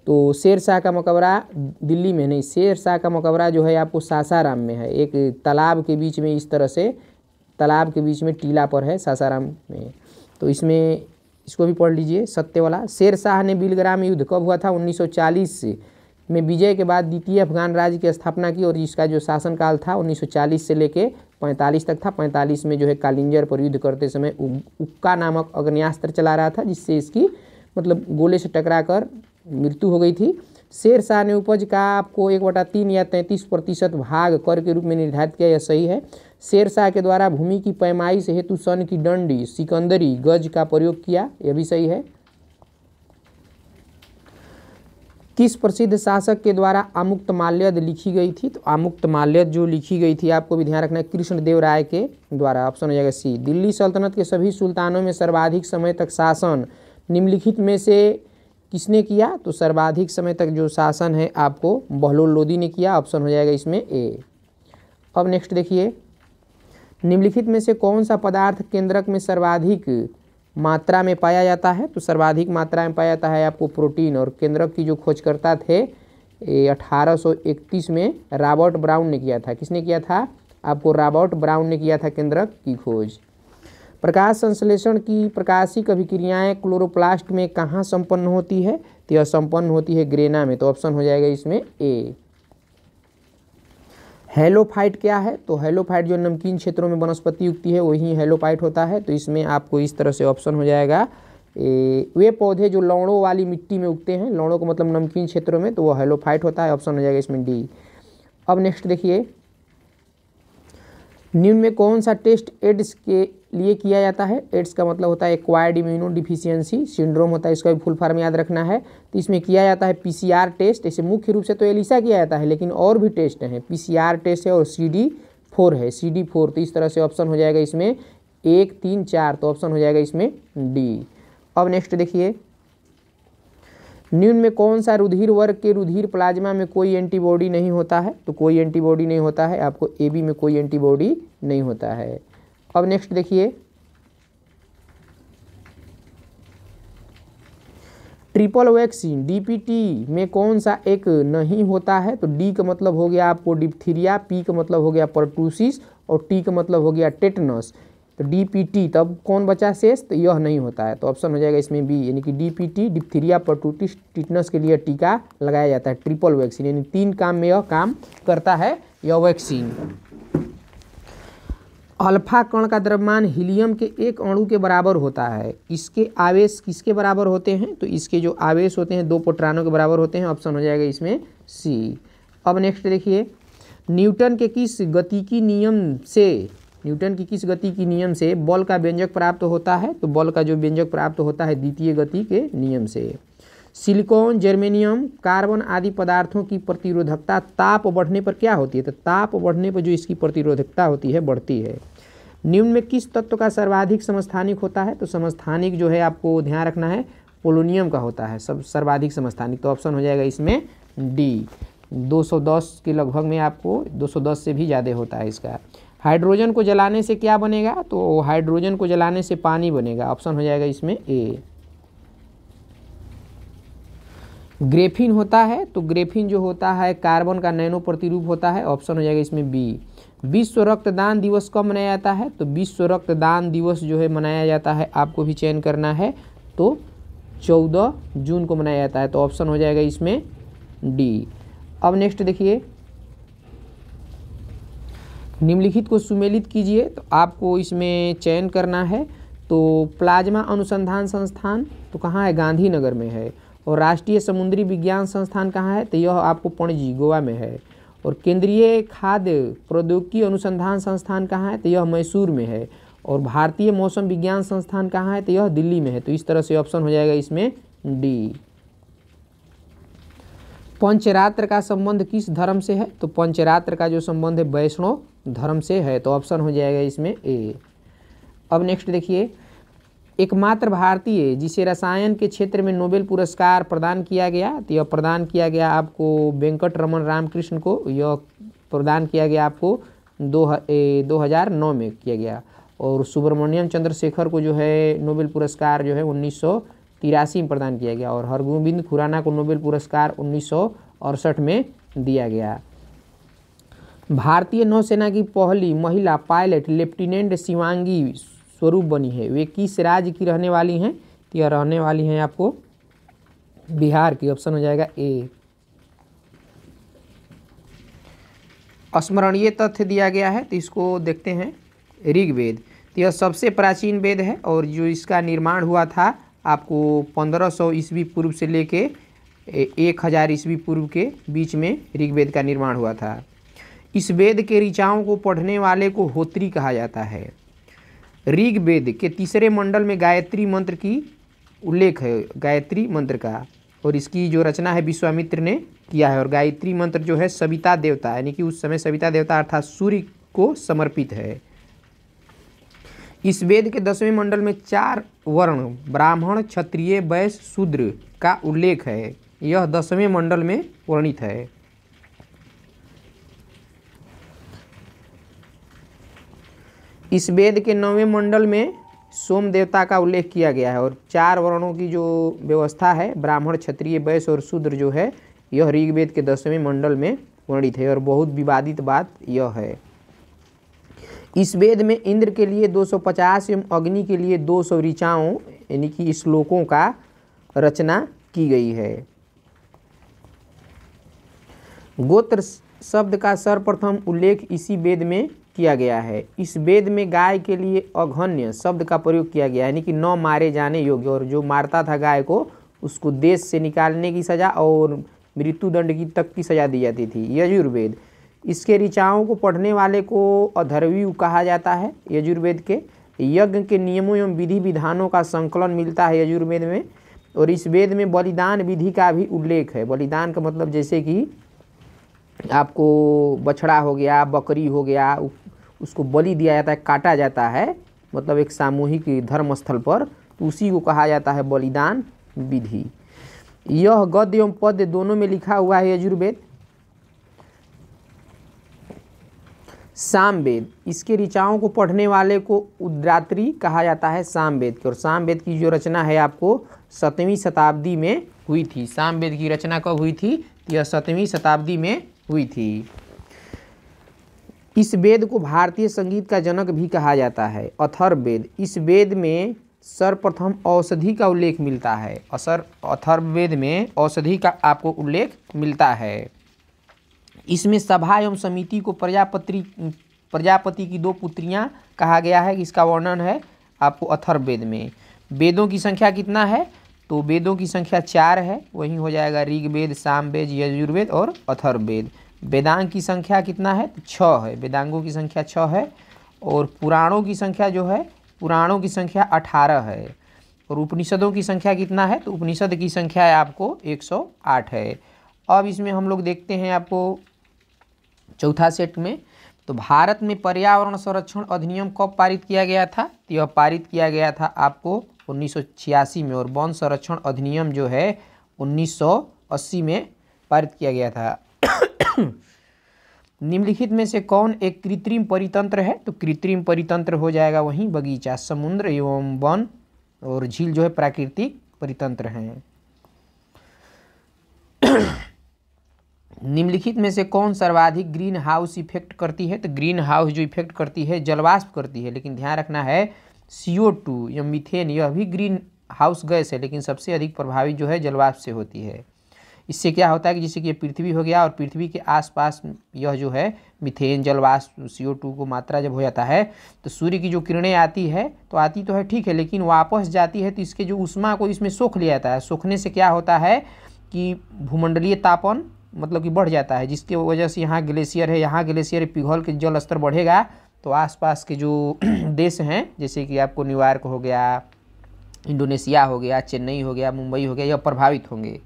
तो शेर शाह का मकबरा दिल्ली में नहीं शेर शाह का मकबरा जो है आपको सासाराम में है एक तालाब के बीच में इस तरह से तालाब के बीच में टीला पर है सासाराम में तो इसमें इसको भी पढ़ लीजिए सत्य वाला शेर शाह ने बिलग्राम युद्ध कब हुआ था 1940 से में विजय के बाद द्वितीय अफगान राज्य की स्थापना की और इसका जो शासनकाल था 1940 से लेके 45 तक था 45 में जो है कालिंजर पर युद्ध करते समय उक्का नामक अग्नियास्त्र चला रहा था जिससे इसकी मतलब गोले से टकरा कर मृत्यु हो गई थी शेर शाह ने उपज का आपको एक बटा तीन या तैंतीस प्रतिशत भाग कर के रूप में निर्धारित किया यह सही है शेरशाह के द्वारा भूमि की पैमाइश हेतु सन की डंडी सिकंदरी गज का प्रयोग किया यह भी सही है किस प्रसिद्ध शासक के द्वारा आमुक्त माल्यद लिखी गई थी तो आमुक्त माल्यद जो लिखी गई थी आपको भी ध्यान रखना है कृष्णदेव राय के द्वारा ऑप्शन हो जाएगा सी दिल्ली सल्तनत के सभी सुल्तानों में सर्वाधिक समय तक शासन निम्नलिखित में से किसने किया तो सर्वाधिक समय तक जो शासन है आपको बहलोल लोदी ने किया ऑप्शन हो जाएगा इसमें ए अब नेक्स्ट देखिए निम्नलिखित में से कौन सा पदार्थ केंद्रक में सर्वाधिक मात्रा में पाया जाता है तो सर्वाधिक मात्रा में पाया जाता है आपको प्रोटीन और केंद्रक की जो खोजकर्ता थे अठारह में रॉबर्ट ब्राउन ने किया था किसने किया था आपको रॉबर्ट ब्राउन ने किया था केंद्रक की खोज प्रकाश संश्लेषण की प्रकाशिक अभिक्रियाएँ क्लोरोप्लास्ट में कहाँ संपन्न होती है तो यह संपन्न होती है ग्रेना में तो ऑप्शन हो जाएगा इसमें ए हेलोफाइट क्या है तो हेलोफाइट जो नमकीन क्षेत्रों में वनस्पति युक्ति है वही हेलोफाइट होता है तो इसमें आपको इस तरह से ऑप्शन हो जाएगा ए, वे पौधे जो लौड़ों वाली मिट्टी में उगते हैं लौड़ों का मतलब नमकीन क्षेत्रों में तो वो हेलोफाइट होता है ऑप्शन हो जाएगा इसमें डी अब नेक्स्ट देखिए निम्न में कौन सा टेस्ट एड्स के लिए किया जाता है एड्स का मतलब होता है एक्वायर्ड इम्यूनो डिफिशियंसी सिंड्रोम होता है इसका भी फुल फॉर्म याद रखना है तो इसमें किया जाता है पीसीआर टेस्ट ऐसे मुख्य रूप से तो एलिसा किया जाता है लेकिन और भी टेस्ट हैं पीसीआर टेस्ट है और सी फोर है सी डी फोर तो इस तरह से ऑप्शन हो जाएगा इसमें एक तीन चार तो ऑप्शन हो जाएगा इसमें डी अब नेक्स्ट देखिए न्यून में कौन सा रुधिर वर्ग के रुधिर प्लाज्मा में कोई एंटीबॉडी नहीं होता है तो कोई एंटीबॉडी नहीं होता है आपको ए बी में कोई एंटीबॉडी नहीं होता है अब नेक्स्ट देखिए ट्रिपल वैक्सीन डीपीटी में कौन सा एक नहीं होता है तो डी का मतलब हो गया आपको डिप्थीरिया पी का मतलब हो गया परटूसिस और टी का मतलब हो गया टेटनस तो डी तब कौन बचा शेष तो यह नहीं होता है तो ऑप्शन हो जाएगा इसमें बी यानी कि D P T diphtheria pertussis tetanus के लिए टीका लगाया जाता है ट्रिपल वैक्सीन यानी तीन काम में यह काम करता है यह वैक्सीन अल्फा कण का द्रव्यमान हीलियम के एक अणु के बराबर होता है इसके आवेश किसके बराबर होते हैं तो इसके जो आवेश होते हैं दो पोट्रानों के बराबर होते हैं ऑप्शन हो जाएगा इसमें सी अब नेक्स्ट देखिए न्यूटन के किस गति की नियम से न्यूटन की किस गति की नियम से बल का व्यंजक प्राप्त होता है तो बल का जो व्यंजक प्राप्त होता है द्वितीय गति के नियम से सिलिकॉन जर्मेनियम कार्बन आदि पदार्थों की प्रतिरोधकता ताप बढ़ने पर क्या होती है तो ताप बढ़ने पर जो इसकी प्रतिरोधकता होती है बढ़ती है निम्न में किस तत्व का सर्वाधिक समस्थानिक होता है तो समस्थानिक जो है आपको ध्यान रखना है पोलोनियम का होता है सब सर्वाधिक समस्थानिक तो ऑप्शन हो जाएगा इसमें डी 210 के लगभग में आपको 210 से भी ज़्यादा होता है इसका हाइड्रोजन को जलाने से क्या बनेगा तो हाइड्रोजन को जलाने से पानी बनेगा ऑप्शन हो जाएगा इसमें ए ग्रेफिन होता है तो ग्रेफिन जो होता है कार्बन का नैनो प्रतिरूप होता है ऑप्शन हो जाएगा इसमें बी विश्व रक्तदान दिवस कब मनाया जाता है तो विश्व रक्तदान दिवस जो है मनाया जाता है आपको भी चयन करना है तो चौदह जून को मनाया जाता है तो ऑप्शन हो जाएगा इसमें डी अब नेक्स्ट देखिए निम्नलिखित को सुमेलित कीजिए तो आपको इसमें चयन करना है तो प्लाज्मा अनुसंधान संस्थान तो कहाँ है गांधीनगर में है और राष्ट्रीय समुद्री विज्ञान संस्थान कहाँ है तो यह आपको पणजी गोवा में है और केंद्रीय खाद्य प्रौद्योगिकी अनुसंधान संस्थान कहाँ है तो यह मैसूर में है और भारतीय मौसम विज्ञान संस्थान कहाँ है तो यह दिल्ली में है तो इस तरह से ऑप्शन हो जाएगा इसमें डी पंचरात्र का संबंध किस धर्म से है तो पंचरात्र का जो संबंध है वैष्णव धर्म से है तो ऑप्शन हो जाएगा इसमें ए अब नेक्स्ट देखिए एकमात्र भारतीय जिसे रसायन के क्षेत्र में नोबेल पुरस्कार प्रदान किया गया तो यह प्रदान किया गया आपको वेंकट रमन रामकृष्ण को यह प्रदान किया गया आपको दो ए, हज़ार नौ में किया गया और सुब्रमण्यम चंद्रशेखर को जो है नोबेल पुरस्कार जो है उन्नीस तिरासी में प्रदान किया गया और हरगोविंद खुराना को नोबेल पुरस्कार उन्नीस अड़सठ में दिया गया भारतीय नौसेना की पहली महिला पायलट लेफ्टिनेंट शिवांगी स्वरूप बनी है वे किस राज्य की रहने वाली हैं तो यह रहने वाली हैं आपको बिहार की ऑप्शन हो जाएगा ए स्मरणीय तथ्य दिया गया है तो इसको देखते हैं ऋग्वेद तो यह सबसे प्राचीन वेद है और जो इसका निर्माण हुआ था आपको 1500 सौ ईस्वी पूर्व से लेके एक हज़ार ईस्वी पूर्व के बीच में ऋग्वेद का निर्माण हुआ था इस वेद के ऋचाओं को पढ़ने वाले को होत्री कहा जाता है ऋग वेद के तीसरे मंडल में गायत्री मंत्र की उल्लेख है गायत्री मंत्र का और इसकी जो रचना है विश्वामित्र ने किया है और गायत्री मंत्र जो है सविता देवता यानी कि उस समय सविता देवता अर्थात सूर्य को समर्पित है इस वेद के दसवें मंडल में चार वर्ण ब्राह्मण क्षत्रिय वैश्य शूद्र का उल्लेख है यह दसवें मंडल में वर्णित है इस वेद के नौवें मंडल में सोम देवता का उल्लेख किया गया है और चार वर्णों की जो व्यवस्था है ब्राह्मण क्षत्रिय वैश्य और शूद्र जो है यह ऋग्वेद के दसवें मंडल में वर्णित है और बहुत विवादित बात यह है इस वेद में इंद्र के लिए 250 एवं अग्नि के लिए 200 सौ ऋचाओं यानी कि श्लोकों का रचना की गई है गोत्र शब्द का सर्वप्रथम उल्लेख इसी वेद में किया गया है इस वेद में गाय के लिए अघन्य शब्द का प्रयोग किया गया है यानी कि न मारे जाने योग्य और जो मारता था गाय को उसको देश से निकालने की सज़ा और मृत्युदंड की तक की सज़ा दी जाती थी यजुर्वेद इसके ऋचाओं को पढ़ने वाले को अधर्वी कहा जाता है यजुर्वेद के यज्ञ के नियमों एवं विधि विधानों का संकलन मिलता है यजुर्वेद में और इस वेद में बलिदान विधि का भी उल्लेख है बलिदान का मतलब जैसे कि आपको बछड़ा हो गया बकरी हो गया उसको बलि दिया जाता है काटा जाता है मतलब एक सामूहिक धर्म स्थल पर तो उसी को कहा जाता है बलिदान विधि यह गद्य एवं पद्य दोनों में लिखा हुआ है यजुर्वेद सामवेद इसके ऋचाओं को पढ़ने वाले को उद्रात्री कहा जाता है सामवेद की और सामवेद की जो रचना है आपको सतवीं शताब्दी में हुई थी सामवेद की रचना कब हुई थी यह सतवीं शताब्दी में हुई थी इस वेद को भारतीय संगीत का जनक भी कहा जाता है अथर्ववेद इस वेद में सर्वप्रथम औषधि का उल्लेख मिलता है असर अथर्ववेद में औषधि का आपको उल्लेख मिलता है इसमें सभा एवं समिति को प्रजापति प्रजापति की दो पुत्रियां कहा गया है इसका वर्णन है आपको अथर्ववेद में वेदों की संख्या कितना है तो वेदों की संख्या चार है वहीं हो जाएगा ऋग्वेद सामवेद यजुर्वेद और अथर्ववेद वेदांग की संख्या कितना है तो छः है वेदांगों की संख्या छः है और पुराणों की संख्या जो है पुराणों की संख्या अठारह है और उपनिषदों की संख्या कितना है तो उपनिषद की संख्या है आपको आठ है अब इसमें हम लोग देखते हैं आपको चौथा सेट में तो भारत में पर्यावरण संरक्षण अधिनियम कब पारित किया गया था तो यह पारित किया गया था आपको उन्नीस में और वन संरक्षण अधिनियम जो है उन्नीस में पारित किया गया था निम्नलिखित में से कौन एक कृत्रिम परितंत्र है तो कृत्रिम परितंत्र हो जाएगा वहीं बगीचा समुद्र एवं वन और झील जो है प्राकृतिक परितंत्र हैं निम्नलिखित में से कौन सर्वाधिक ग्रीन हाउस इफेक्ट करती है तो ग्रीन हाउस जो इफेक्ट करती है जलवाष्प करती है लेकिन ध्यान रखना है सी ओ टू या मिथेन यह भी ग्रीन हाउस गैस है लेकिन सबसे अधिक प्रभावित जो है जलवाष्प से होती है इससे क्या होता है कि जैसे कि यह पृथ्वी हो गया और पृथ्वी के आसपास यह जो है मिथेन जलवाष्प सी ओ टू को मात्रा जब हो जाता है तो सूर्य की जो किरणें आती है तो आती तो है ठीक है लेकिन वापस जाती है तो इसके जो उष्मा को इसमें सोख लिया जाता है सोखने से क्या होता है कि भूमंडलीय तापन मतलब कि बढ़ जाता है जिसके वजह से यहाँ ग्लेशियर है यहाँ ग्लेशियर पिघल के जल स्तर बढ़ेगा तो आसपास के जो देश हैं जैसे कि आपको न्यूयॉर्क हो गया इंडोनेशिया हो गया चेन्नई हो गया मुंबई हो गया यह प्रभावित होंगे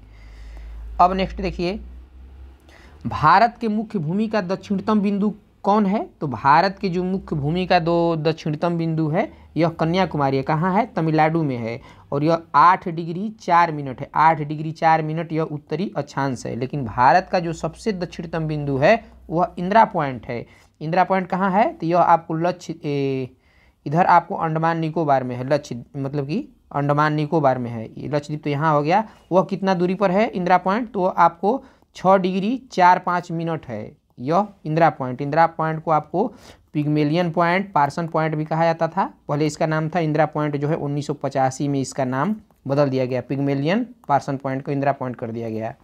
अब नेक्स्ट देखिए भारत के मुख्य भूमि का दक्षिणतम बिंदु कौन है तो भारत के जो मुख्य भूमि का दो दक्षिणतम बिंदु है यह कन्याकुमारी है कहाँ है तमिलनाडु में है और यह आठ डिग्री चार मिनट है आठ डिग्री चार मिनट यह उत्तरी अक्षांश है लेकिन भारत का जो सबसे दक्षिणतम बिंदु है वह इंदिरा पॉइंट है इंदिरा पॉइंट कहाँ है तो यह आपको लक्ष्य इधर आपको अंडमान निकोबार में है लक्ष्य मतलब कि अंडमान निकोबार में है लक्षद्वीप तो यहाँ हो गया वह कितना दूरी पर है इंदिरा पॉइंट तो आपको छः डिग्री चार पाँच मिनट है यह इंदिरा पॉइंट इंदिरा पॉइंट को आपको पिगमेलियन पॉइंट पार्सन पॉइंट भी कहा जाता था पहले इसका नाम था इंदिरा पॉइंट जो है उन्नीस में इसका नाम बदल दिया गया पिगमेलियन पार्सन पॉइंट को इंदिरा पॉइंट कर दिया गया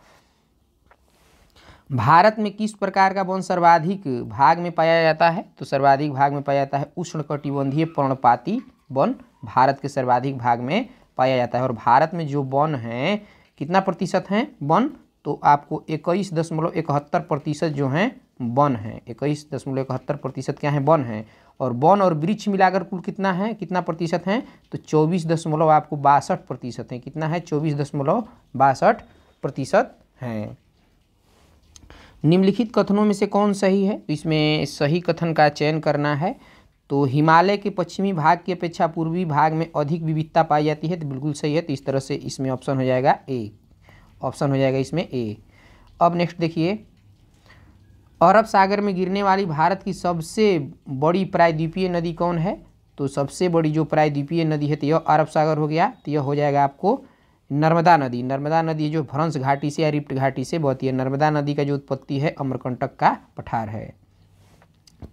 भारत में किस प्रकार का वन सर्वाधिक भाग में पाया जाता है तो सर्वाधिक भाग में पाया जाता है उष्ण कटिबंधीय पर्णपाती वन भारत के सर्वाधिक भाग में पाया जाता है और भारत में जो वन हैं कितना प्रतिशत हैं वन तो आपको इक्कीस दशमलव इकहत्तर प्रतिशत जो हैं वन हैं इक्कीस दशमलव इकहत्तर प्रतिशत क्या है वन हैं और वन और वृक्ष मिलाकर कुल कितना है कितना प्रतिशत हैं तो चौबीस दशमलव आपको बासठ प्रतिशत हैं कितना है चौबीस दशमलव बासठ प्रतिशत हैं निम्नलिखित कथनों में से कौन सही है तो इसमें सही कथन का चयन करना है तो हिमालय के पश्चिमी भाग की अपेक्षा पूर्वी भाग में अधिक विविधता पाई जाती है तो बिल्कुल सही है तो इस तरह से इसमें ऑप्शन हो जाएगा ए ऑप्शन हो जाएगा इसमें ए अब नेक्स्ट देखिए अरब सागर में गिरने वाली भारत की सबसे बड़ी प्रायद्वीपीय नदी कौन है तो सबसे बड़ी जो प्रायद्वीपीय नदी है तो यह अरब सागर हो गया तो यह हो जाएगा आपको नर्मदा नदी नर्मदा नदी जो भ्रंश घाटी से या रिप्ट घाटी से बहती है नर्मदा नदी का जो उत्पत्ति है अमरकंटक का पठार है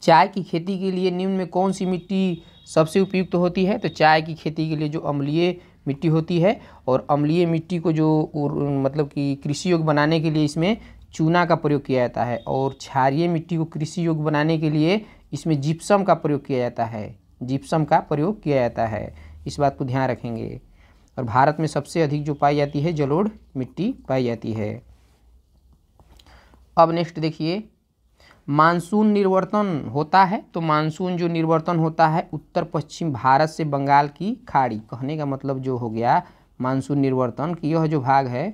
चाय की खेती के लिए निम्न में कौन सी मिट्टी सबसे उपयुक्त होती है तो चाय की खेती के लिए जो अम्लीय मिट्टी होती है और अम्लीय मिट्टी को जो मतलब कि कृषि योग बनाने के लिए इसमें चूना का प्रयोग किया जाता है और क्षारीय मिट्टी को कृषि योग बनाने के लिए इसमें जिप्सम का प्रयोग किया जाता है जिप्सम का प्रयोग किया जाता है इस बात को ध्यान रखेंगे और भारत में सबसे अधिक जो पाई जाती है जलोढ़ मिट्टी पाई जाती है अब नेक्स्ट देखिए मानसून निर्वर्तन होता है तो मानसून जो निर्वर्तन होता है उत्तर पश्चिम भारत से बंगाल की खाड़ी कहने का मतलब जो हो गया मानसून निर्वर्तन कि यह जो भाग है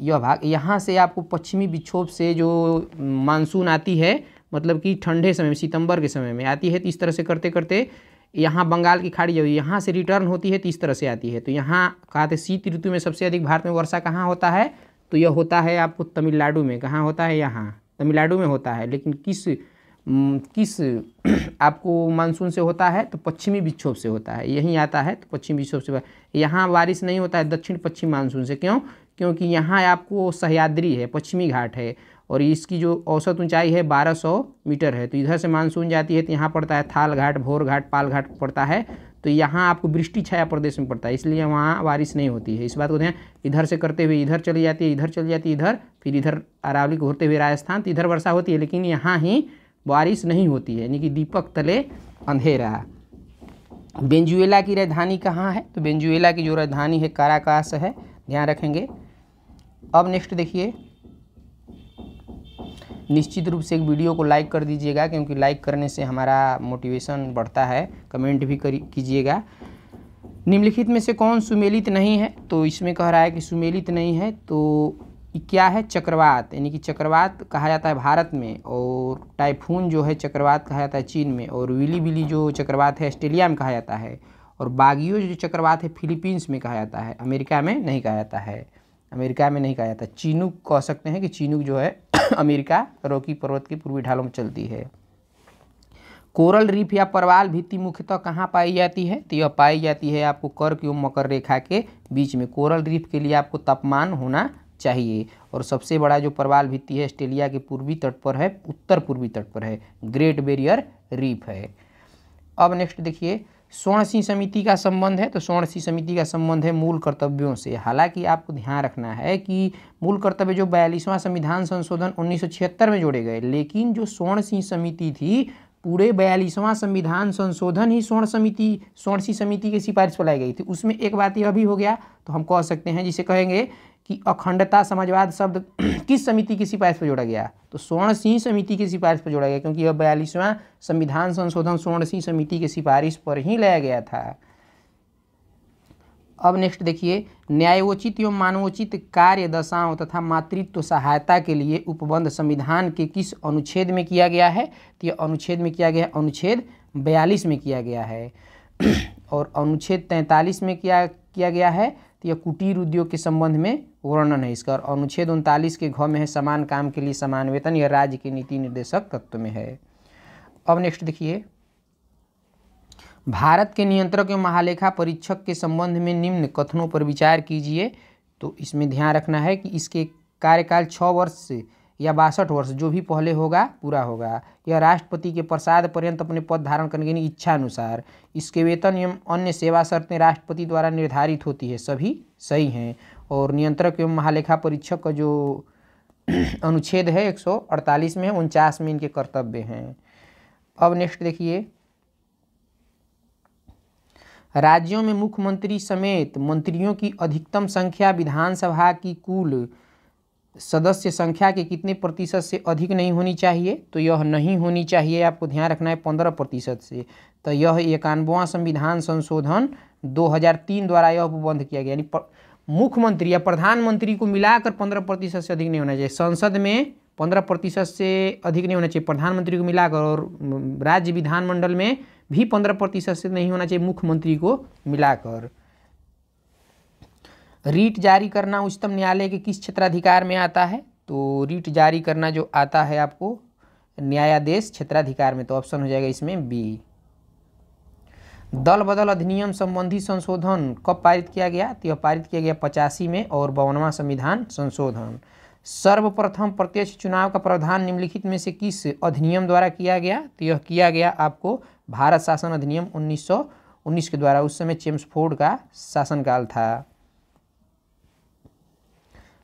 यह भाग यहाँ से आपको पश्चिमी विक्षोभ से जो मानसून आती है मतलब कि ठंडे समय में सितंबर के समय में आती है तो इस तरह से करते करते यहाँ बंगाल की खाड़ी जब यहाँ से रिटर्न होती है तो इस तरह से आती है तो यहाँ कहा शीत ऋतु में सबसे अधिक भारत में वर्षा कहाँ होता है तो यह होता है आपको तमिलनाडु में कहाँ होता है यहाँ तमिलनाडु में होता है लेकिन किस किस आपको मानसून से होता है तो पश्चिमी विक्षोभ से होता है यहीं आता है तो पश्चिमी विक्षोभ से यहाँ बारिश नहीं होता है दक्षिण पश्चिम मानसून से क्यों क्योंकि यहाँ आपको सहयाद्री है पश्चिमी घाट है और इसकी जो औसत ऊंचाई है 1200 मीटर है तो इधर से मानसून जाती है तो यहाँ पड़ता है थाल घाट भोर घाट पाल घाट पड़ता है तो यहाँ आपको वृष्टि छाया प्रदेश में पड़ता है इसलिए वहाँ बारिश नहीं होती है इस बात को ध्यान इधर से करते हुए इधर चली जाती है इधर चली जाती है इधर फिर इधर अरावली को होते हुए राजस्थान तो इधर वर्षा होती है लेकिन यहाँ ही बारिश नहीं होती है यानी कि दीपक तले अंधेरा बेंजुएला की राजधानी कहाँ है तो बेंजुएला की जो राजधानी है काराकाश है ध्यान रखेंगे अब नेक्स्ट देखिए निश्चित रूप से एक वीडियो को लाइक कर दीजिएगा क्योंकि लाइक करने से हमारा मोटिवेशन बढ़ता है कमेंट भी कीजिएगा निम्नलिखित में से कौन सुमेलित नहीं है तो इसमें कह रहा है कि सुमेलित नहीं है तो क्या है चक्रवात यानी कि चक्रवात कहा जाता है भारत में और टाइफून जो है चक्रवात कहा जाता है चीन में और विली विली जो चक्रवात है ऑस्ट्रेलिया में कहा जाता है और बागियो जो चक्रवात है फिलीपींस में कहा जाता है अमेरिका में नहीं कहा जाता है अमेरिका में नहीं कहा जाता चीनुक कह सकते हैं कि चीनुक जो है अमेरिका रॉकी पर्वत के पूर्वी ढालों में चलती है कोरल रीफ या परवाल भित्ति मुख्यतः तो कहाँ पाई जाती है तो यह पाई जाती है आपको कर्क एवं मकर रेखा के बीच में कोरल रीफ के लिए आपको तापमान होना चाहिए और सबसे बड़ा जो परवाल भित्ति है ऑस्ट्रेलिया के पूर्वी तट पर है उत्तर पूर्वी तट पर है ग्रेट बेरियर रीफ है अब नेक्स्ट देखिए स्वर्ण सिंह समिति का संबंध है तो स्वर्ण सिंह समिति का संबंध है मूल कर्तव्यों से हालांकि आपको ध्यान रखना है कि मूल कर्तव्य जो बयालीसवां संविधान संशोधन 1976 में जोड़े गए लेकिन जो स्वर्ण सिंह समिति थी पूरे बयालीसवां संविधान संशोधन ही स्वर्ण समिति स्वर्णसी समिति की सिफारिश पर लाई गई थी उसमें एक बात यह भी हो गया तो हम कह सकते हैं जिसे कहेंगे कि अखंडता समाजवाद शब्द किस समिति की सिफारिश पर जोड़ा गया तो स्वर्ण सिंह समिति की सिफारिश पर जोड़ा गया क्योंकि यह बयालीसवां संविधान संशोधन स्वर्ण सिंह समिति की सिफारिश पर ही लाया गया था अब नेक्स्ट देखिए न्यायोचित एवं मानवोचित कार्य दशाओं तथा मातृत्व सहायता के लिए उपबंध संविधान के किस अनुच्छेद में किया गया है तो यह अनुच्छेद में किया गया है अनुच्छेद बयालीस में किया गया है और अनुच्छेद तैंतालीस में किया किया गया है तो यह कुटीर उद्योग के संबंध में वर्णन है इसका और अनुच्छेद उनतालीस के घ में है समान काम के लिए समान वेतन यह राज्य के नीति निर्देशक तत्व में है अब नेक्स्ट देखिए भारत के नियंत्रक एवं महालेखा परीक्षक के संबंध में निम्न कथनों पर विचार कीजिए तो इसमें ध्यान रखना है कि इसके कार्यकाल छः वर्ष से या बासठ वर्ष जो भी पहले होगा पूरा होगा यह राष्ट्रपति के प्रसाद पर्यंत अपने पद धारण करने की इच्छा अनुसार इसके वेतन एवं अन्य सेवा शर्तें राष्ट्रपति द्वारा निर्धारित होती है सभी सही हैं और नियंत्रक एवं महालेखा परीक्षक का जो अनुच्छेद है 148 में उनचास में इनके कर्तव्य हैं अब नेक्स्ट देखिए राज्यों में मुख्यमंत्री समेत मंत्रियों की अधिकतम संख्या विधानसभा की कुल सदस्य संख्या के कितने प्रतिशत से अधिक नहीं होनी चाहिए तो यह नहीं होनी चाहिए आपको ध्यान रखना है पंद्रह प्रतिशत से तो यह इक्यानवा संविधान संशोधन 2003 द्वारा यह उपबंध किया गया यानी मुख्यमंत्री या प्रधानमंत्री को मिलाकर पंद्रह प्रतिशत से अधिक नहीं होना चाहिए संसद में पंद्रह प्रतिशत से अधिक नहीं होना चाहिए प्रधानमंत्री को मिलाकर और राज्य विधानमंडल में भी पंद्रह प्रतिशत से नहीं होना चाहिए मुख्यमंत्री को मिलाकर रीट जारी करना उच्चतम न्यायालय के किस क्षेत्राधिकार में आता है तो रीट जारी करना जो आता है आपको न्यायाधीश क्षेत्राधिकार में तो ऑप्शन हो जाएगा इसमें बी दल बदल अधिनियम संबंधी संशोधन कब पारित किया गया तो यह पारित किया गया पचासी में और बावनवा संविधान संशोधन सर्वप्रथम प्रत्यक्ष चुनाव का प्रावधान निम्नलिखित में से किस अधिनियम द्वारा किया गया तो यह किया गया आपको भारत शासन अधिनियम 1919 के द्वारा उस समय चेम्स फोर्ड का शासनकाल था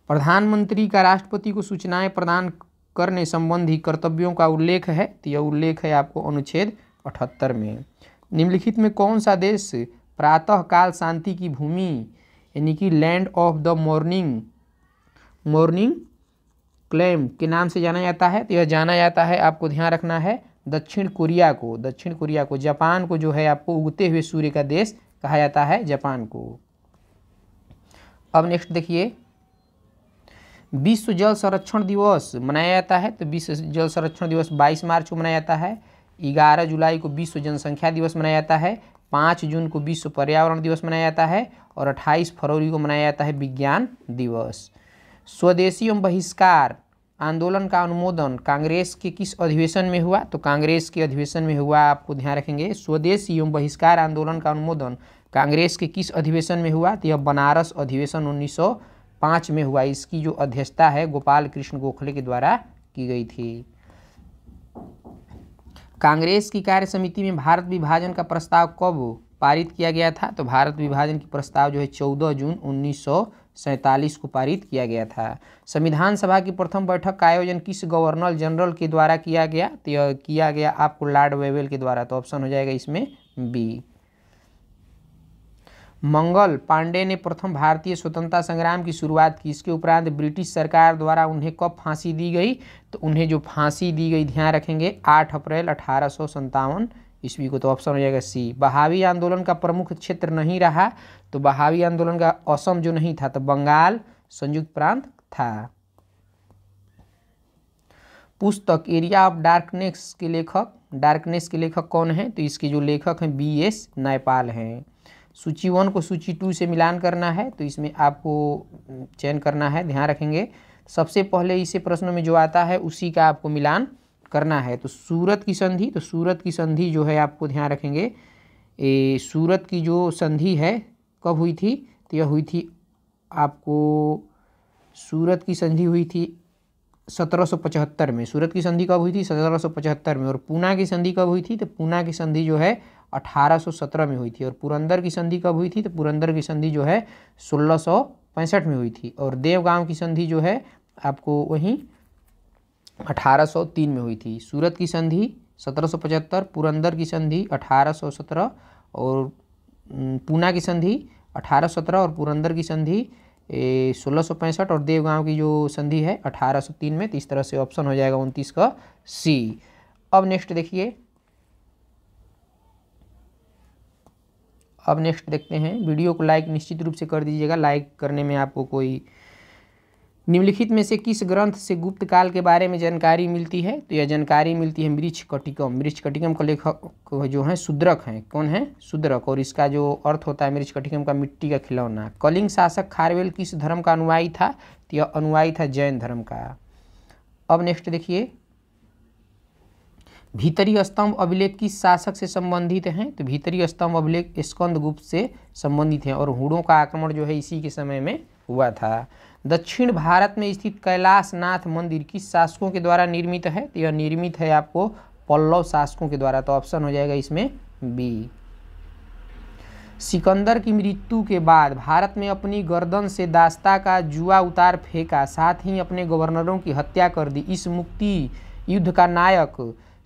प्रधानमंत्री का राष्ट्रपति को सूचनाएं प्रदान करने संबंधी कर्तव्यों का उल्लेख है तो यह उल्लेख है आपको अनुच्छेद अठहत्तर में निम्नलिखित में कौन सा देश प्रातःकाल शांति की भूमि यानी कि land of the morning morning calm के नाम से जाना जाता है तो यह जाना जाता है आपको ध्यान रखना है दक्षिण कोरिया को दक्षिण कोरिया को जापान को जो है आपको उगते हुए सूर्य का देश कहा जाता है जापान को अब नेक्स्ट देखिए विश्व जल संरक्षण दिवस मनाया जाता है तो विश्व जल संरक्षण दिवस 22 मार्च को मनाया जाता है 11 जुलाई को विश्व जनसंख्या दिवस मनाया जाता है 5 जून को विश्व पर्यावरण दिवस मनाया जाता है और 28 फरवरी को मनाया जाता है विज्ञान दिवस स्वदेशी एवं बहिष्कार आंदोलन का अनुमोदन कांग्रेस के किस अधिवेशन में हुआ तो कांग्रेस के अधिवेशन में हुआ आपको ध्यान रखेंगे स्वदेश एवं बहिष्कार आंदोलन का अनुमोदन कांग्रेस के किस अधिवेशन में हुआ तो यह बनारस अधिवेशन 1905 में हुआ इसकी जो अध्यक्षता है गोपाल कृष्ण गोखले के द्वारा की गई थी कांग्रेस की कार्य समिति में भारत विभाजन का प्रस्ताव कब पारित किया गया था तो भारत विभाजन की प्रस्ताव जो है चौदह जून उन्नीस सैंतालीस को पारित किया गया था संविधान सभा की प्रथम बैठक का आयोजन किस गवर्नर जनरल के द्वारा किया गया तो किया गया आपको लॉर्ड वेवेल के द्वारा तो ऑप्शन हो जाएगा इसमें बी मंगल पांडे ने प्रथम भारतीय स्वतंत्रता संग्राम की शुरुआत की इसके उपरांत ब्रिटिश सरकार द्वारा उन्हें कब फांसी दी गई तो उन्हें जो फांसी दी गई ध्यान रखेंगे 8 अप्रैल अठारह ईस्वी को तो ऑप्शन हो जाएगा सी बहावी आंदोलन का प्रमुख क्षेत्र नहीं रहा तो बहावी आंदोलन का असम जो नहीं था तो बंगाल संयुक्त प्रांत था पुस्तक एरिया ऑफ डार्कनेस के लेखक डार्कनेस के लेखक कौन है तो इसके जो लेखक हैं बी एस नायपाल हैं सूची वन को सूची टू से मिलान करना है तो इसमें आपको चयन करना है ध्यान रखेंगे सबसे पहले इसे प्रश्न में जो आता है उसी का आपको मिलान करना है तो सूरत की संधि तो सूरत की संधि जो है आपको ध्यान रखेंगे ए, सूरत की जो संधि है कब हुई थी तो यह हुई थी आपको सूरत की संधि हुई थी 1775 में सूरत की संधि कब हुई थी 1775 में और पूना की संधि कब हुई थी तो पूना की संधि जो है 1817 में हुई थी और पुरंदर की संधि कब हुई थी तो पुरंदर की संधि जो है सोलह में हुई थी और देवगांव की संधि जो है आपको वहीं 1803 में हुई थी सूरत की संधि 1775 पुरंदर की संधि 1817 और पूना की संधि 1817 और पुरंदर की संधि सोलह और देवगांव की जो संधि है 1803 में तो इस तरह से ऑप्शन हो जाएगा उनतीस का सी अब नेक्स्ट देखिए अब नेक्स्ट देखते हैं वीडियो को लाइक निश्चित रूप से कर दीजिएगा लाइक करने में आपको कोई निम्नलिखित में से किस ग्रंथ से गुप्त काल के बारे में जानकारी मिलती है तो यह जानकारी मिलती है मृक्ष कटिकम मृक्ष कटिकम का लेखक जो है सुद्रक हैं कौन है सुद्रक और इसका जो अर्थ होता है मृक्ष कटिकम का मिट्टी का खिलौना कलिंग शासक खारवेल किस धर्म का अनुयायी था तो यह अनुयायी था जैन धर्म का अब नेक्स्ट देखिए भीतरी स्तंभ अभिलेख किस शासक से संबंधित हैं तो भीतरी स्तंभ अभिलेख स्कंद गुप्त से संबंधित हैं और हुड़ों का आक्रमण जो है इसी के समय में हुआ था दक्षिण भारत में स्थित कैलाशनाथ मंदिर किस शासकों के द्वारा निर्मित है तो यह निर्मित है आपको पल्लव शासकों के द्वारा तो ऑप्शन हो जाएगा इसमें बी सिकंदर की मृत्यु के बाद भारत में अपनी गर्दन से दास्ता का जुआ उतार फेंका साथ ही अपने गवर्नरों की हत्या कर दी इस मुक्ति युद्ध का नायक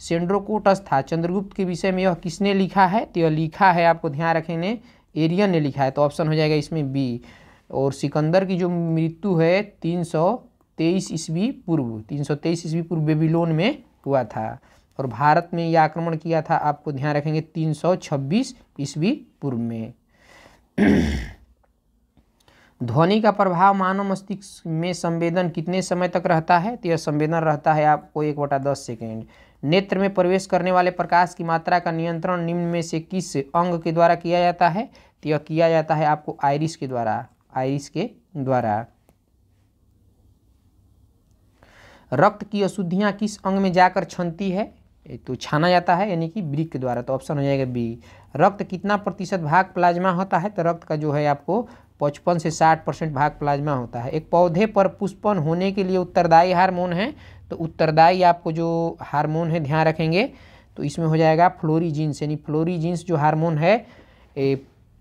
सेंड्रोकोटस था चंद्रगुप्त के विषय में यह किसने लिखा है तो यह लिखा है आपको ध्यान रखेंगे एरियन ने लिखा है तो ऑप्शन हो जाएगा इसमें बी और सिकंदर की जो मृत्यु है तीन सौ तेईस ईस्वी पूर्व तीन सौ तेईस ईस्वी पूर्व बेबीलोन में हुआ था और भारत में यह आक्रमण किया था आपको ध्यान रखेंगे तीन सौ छब्बीस ईस्वी पूर्व में ध्वनि का प्रभाव मानव मस्तिष्क में संवेदन कितने समय तक रहता है तो यह संवेदन रहता है आपको एक बटा दस सेकेंड नेत्र में प्रवेश करने वाले प्रकाश की मात्रा का नियंत्रण निम्न में से किस अंग के द्वारा किया जाता है तो यह किया जाता है आपको आयरिस के द्वारा आयरिस के द्वारा रक्त की अशुद्धियाँ किस अंग में जाकर छनती है तो छाना जाता है यानी कि ब्रिक के द्वारा तो ऑप्शन हो जाएगा बी रक्त कितना प्रतिशत भाग प्लाज्मा होता है तो रक्त का जो है आपको पचपन से साठ परसेंट भाग प्लाज्मा होता है एक पौधे पर पुष्पन होने के लिए उत्तरदायी हार्मोन है तो उत्तरदायी आपको जो हार्मोन है ध्यान रखेंगे तो इसमें हो जाएगा फ्लोरीजींस यानी फ्लोरीजींस जो हार्मोन है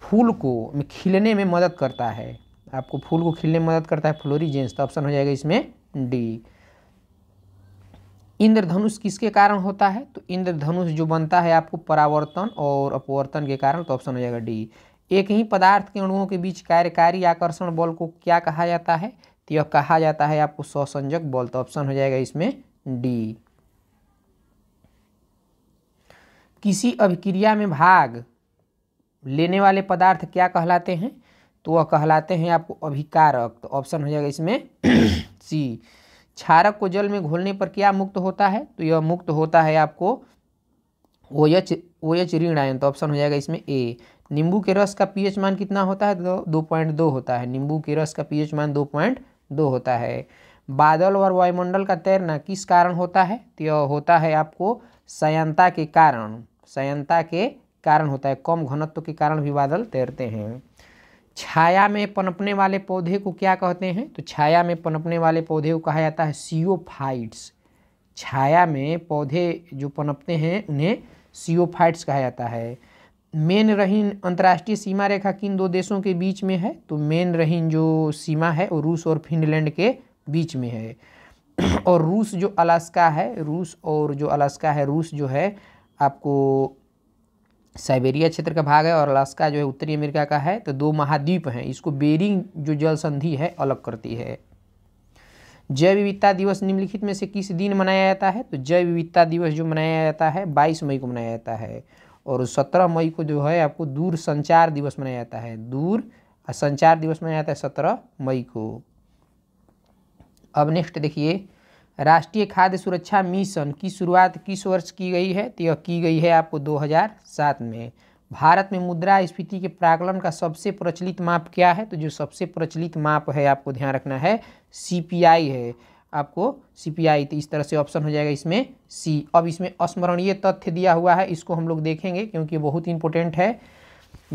फूल को खिलने में मदद करता है आपको फूल को खिलने में मदद करता है फ्लोरीजेंस तो ऑप्शन हो जाएगा इसमें डी इंद्रधनुष किसके कारण होता है तो इंद्रधनुष जो बनता है आपको परावर्तन और अपवर्तन के कारण तो ऑप्शन हो जाएगा डी एक ही पदार्थ के अणुओं के बीच कार्यकारी आकर्षण बल को क्या कहा जाता है तो यह कहा जाता है आपको ससंजक बल तो ऑप्शन हो जाएगा इसमें डी किसी अभिक्रिया में भाग लेने वाले पदार्थ क्या कहलाते हैं तो वह कहलाते हैं आपको अभिकारक तो ऑप्शन हो जाएगा इसमें सी क्षारक को जल में घोलने पर क्या मुक्त होता है तो यह मुक्त होता है आपको ओ एच ओ एच ऋण आयन तो ऑप्शन हो जाएगा इसमें ए नींबू के रस का पीएच मान कितना होता है तो दो पॉइंट दो होता है नींबू के रस का पीएच मान दो पॉइंट दो होता है बादल और वायुमंडल का तैरना किस कारण होता है तो यह होता है आपको सयंता के कारण सयंता के कारण होता है कम घनत्व के कारण भी बादल तैरते हैं छाया में पनपने वाले पौधे को क्या कहते हैं तो छाया में पनपने वाले पौधे को कहा जाता है सीओफाइट्स छाया में पौधे जो पनपते हैं उन्हें सीओफाइट्स कहा जाता है मेन रहीन अंतर्राष्ट्रीय सीमा रेखा किन दो देशों के बीच में है तो मेन रहीन जो सीमा है वो रूस और फिनलैंड के बीच में है और रूस जो अलास्का है रूस और जो अलास्का है रूस जो है आपको साइबेरिया क्षेत्र का भाग है और अलास्का जो है उत्तरी अमेरिका का है तो दो महाद्वीप हैं इसको बेरिंग जो जल संधि है अलग करती है जैव विविधता दिवस निम्नलिखित में से किस दिन मनाया जाता है तो जैव विविधता दिवस जो मनाया जाता है बाईस मई को मनाया जाता है और सत्रह मई को जो है आपको दूर संचार दिवस मनाया जाता है दूर संचार दिवस मनाया जाता है सत्रह मई को अब नेक्स्ट देखिए राष्ट्रीय खाद्य सुरक्षा मिशन की शुरुआत किस वर्ष की गई है तो यह की गई है आपको 2007 में भारत में मुद्रा स्फीति के प्राकलन का सबसे प्रचलित माप क्या है तो जो सबसे प्रचलित माप है आपको ध्यान रखना है सी है आपको आई तो इस तरह से ऑप्शन हो जाएगा इसमें सी अब इसमें स्मरणीय तथ्य दिया हुआ है इसको हम लोग देखेंगे क्योंकि बहुत इंपॉर्टेंट है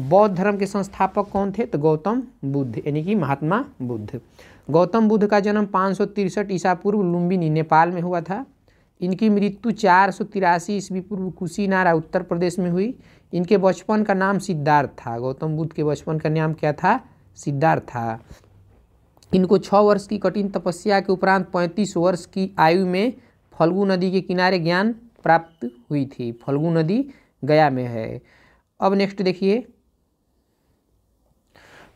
बौद्ध धर्म के संस्थापक कौन थे तो गौतम बुद्ध यानी कि महात्मा बुद्ध गौतम बुद्ध का जन्म पाँच सौ तिरसठ ईसा पूर्व लुम्बिनी नेपाल में हुआ था इनकी मृत्यु चार सौ तिरासी ईस्वी पूर्व कुशीनारा उत्तर प्रदेश में हुई इनके बचपन का नाम सिद्धार्थ था गौतम बुद्ध के बचपन का नाम क्या था सिद्धार्थ था इनको छः वर्ष की कठिन तपस्या के उपरांत पैंतीस वर्ष की आयु में फल्गु नदी के किनारे ज्ञान प्राप्त हुई थी फल्गु नदी गया में है अब नेक्स्ट देखिए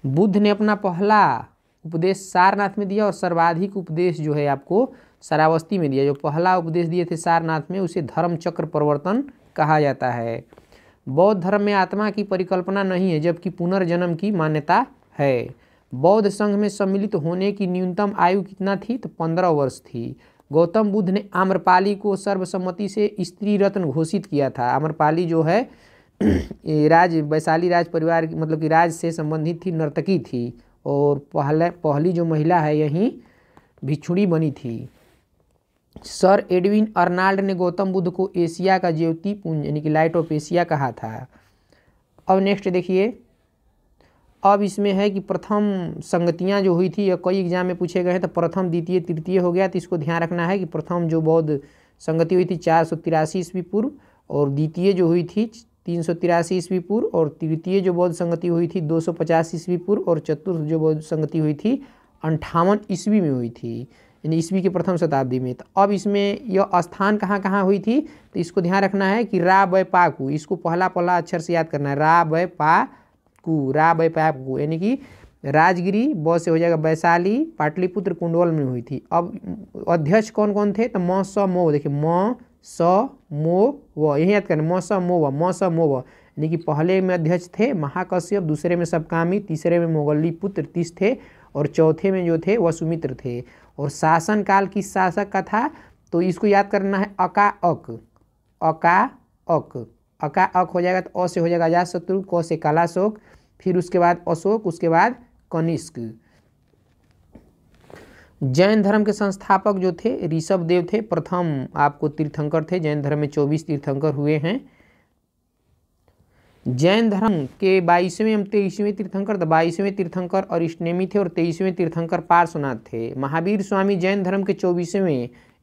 बुद्ध ने अपना पहला उपदेश सारनाथ में दिया और सर्वाधिक उपदेश जो है आपको शरावस्ती में दिया जो पहला उपदेश दिए थे सारनाथ में उसे धर्म चक्र प्रवर्तन कहा जाता है बौद्ध धर्म में आत्मा की परिकल्पना नहीं है जबकि पुनर्जन्म की मान्यता है बौद्ध संघ में सम्मिलित होने की न्यूनतम आयु कितना थी तो पंद्रह वर्ष थी गौतम बुद्ध ने आम्रपाली को सर्वसम्मति से स्त्री रत्न घोषित किया था आम्रपाली जो है राज वैशाली राज परिवार मतलब कि राज से संबंधित थी नर्तकी थी और पहले पहली जो महिला है यहीं भिछुड़ी बनी थी सर एडविन अर्नाल्ड ने गौतम बुद्ध को एशिया का ज्योति पुंज यानी कि लाइट ऑफ एशिया कहा था अब नेक्स्ट देखिए अब इसमें है कि प्रथम संगतियाँ जो हुई थी या कई एग्जाम में पूछे गए हैं तो प्रथम द्वितीय तृतीय हो गया तो इसको ध्यान रखना है कि प्रथम जो बौद्ध संगति हुई थी चार सौ तिरासी ईस्वी पूर्व और द्वितीय जो हुई थी तीन सौ तिरासी ईस्वी पूर्व और तृतीय जो बौद्ध संगति हुई थी दो सौ पचास ईस्वी पूर्व और चतुर्थ जो बौद्ध संगति हुई थी अंठावन ईस्वी में हुई थी यानी ईस्वी के प्रथम शताब्दी में तो अब इसमें यह स्थान कहाँ कहाँ हुई थी तो इसको ध्यान रखना है कि रा बय पाकू इसको पहला पहला अक्षर से याद करना है रा बय पाकू रा बय पाकू यानी कि राजगिरी ब से हो जाएगा वैशाली पाटलिपुत्र कुंडवल में हुई थी अब अध्यक्ष कौन कौन थे तो म स मो देखिए म स मो व यही याद करना म स मो व म स मो व यानी कि पहले में अध्यक्ष थे महाकश्यप दूसरे में सबकामी तीसरे में मोगली पुत्र तीस थे और चौथे में जो थे वह सुमित्र थे और शासन काल किस शासक का था तो इसको याद करना है अका अक अका अक अका अक हो जाएगा तो अ से हो जाएगा अजात शत्रु क से कालाशोक फिर उसके बाद अशोक उसके बाद कनिष्क जैन धर्म के संस्थापक जो थे ऋषभ देव थे प्रथम आपको तीर्थंकर थे जैन धर्म में चौबीस तीर्थंकर हुए हैं जैन धर्म के बाईसवें एवं तेईसवें तीर्थंकर बाईसवें तीर्थंकर और अरिष्टनेमी थे और तेईसवें तीर्थंकर पार्श्वनाथ थे महावीर स्वामी जैन धर्म के चौबीसवें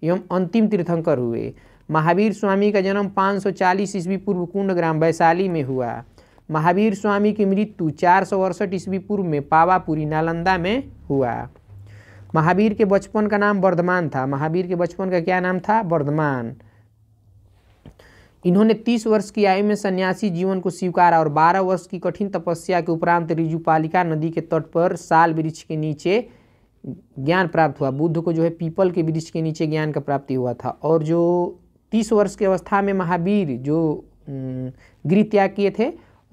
एवं अंतिम तीर्थंकर हुए महावीर स्वामी का जन्म 540 ईस्वी पूर्व कुंड ग्राम वैशाली में हुआ महावीर स्वामी की मृत्यु चार सौ अड़सठ ईस्वी पूर्व में पावापुरी नालंदा में हुआ महावीर के बचपन का नाम वर्धमान था महावीर के बचपन का क्या नाम था वर्धमान इन्होंने तीस वर्ष की आयु में सन्यासी जीवन को स्वीकारा और बारह वर्ष की कठिन तपस्या के उपरांत रिजुपालिका नदी के तट पर साल वृक्ष के नीचे ज्ञान प्राप्त हुआ बुद्ध को जो है पीपल के वृक्ष के नीचे ज्ञान का प्राप्ति हुआ था और जो तीस वर्ष की अवस्था में महावीर जो गृह त्याग किए थे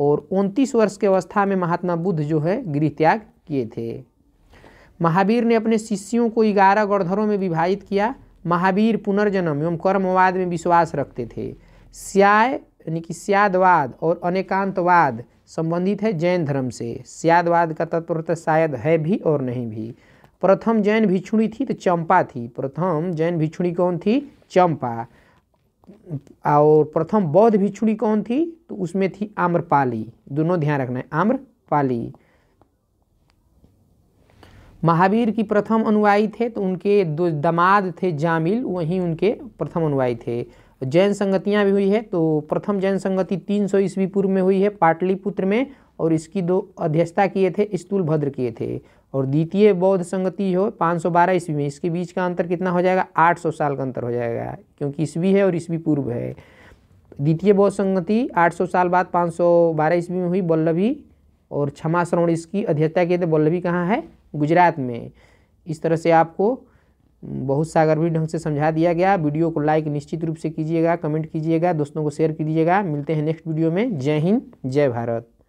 और उनतीस वर्ष की अवस्था में महात्मा बुद्ध जो है गृह त्याग किए थे महावीर ने अपने शिष्यों को ग्यारह गढ़धरों में विभाजित किया महावीर पुनर्जन्म एवं कर्मवाद में विश्वास रखते थे स्याय यानी कि स्यादवाद और अनेकांतवाद संबंधित है जैन धर्म से स्यादवाद का तत्वतः शायद है भी और नहीं भी प्रथम जैन भिक्षुणी थी तो चंपा थी प्रथम जैन भिक्षुणी कौन थी चंपा और प्रथम बौद्ध भिक्षुणी कौन थी तो उसमें थी आम्रपाली दोनों ध्यान रखना है आम्रपाली महावीर की प्रथम अनुयायी थे तो उनके दो दमाद थे जामिल वहीं उनके प्रथम अनुयायी थे जैन संगतियाँ भी हुई है तो प्रथम जैन संगति 300 सौ ईस्वी पूर्व में हुई है पाटलिपुत्र में और इसकी दो अध्यक्षता किए थे स्तूल भद्र किए थे और द्वितीय बौद्ध संगति हो 512 ईस्वी में इसके बीच का अंतर कितना हो जाएगा 800 साल का अंतर हो जाएगा क्योंकि ईस्वी है और ईस्वी पूर्व है द्वितीय बौद्ध संगति 800 साल बाद 512 ईस्वी में हुई बल्लभी और क्षमा श्रवण इसकी अध्यक्षता किए थे बल्लभी कहाँ है गुजरात में इस तरह से आपको बहुत भी ढंग से समझा दिया गया वीडियो को लाइक निश्चित रूप से कीजिएगा कमेंट कीजिएगा दोस्तों को शेयर कीजिएगा मिलते हैं नेक्स्ट वीडियो में जय हिंद जय भारत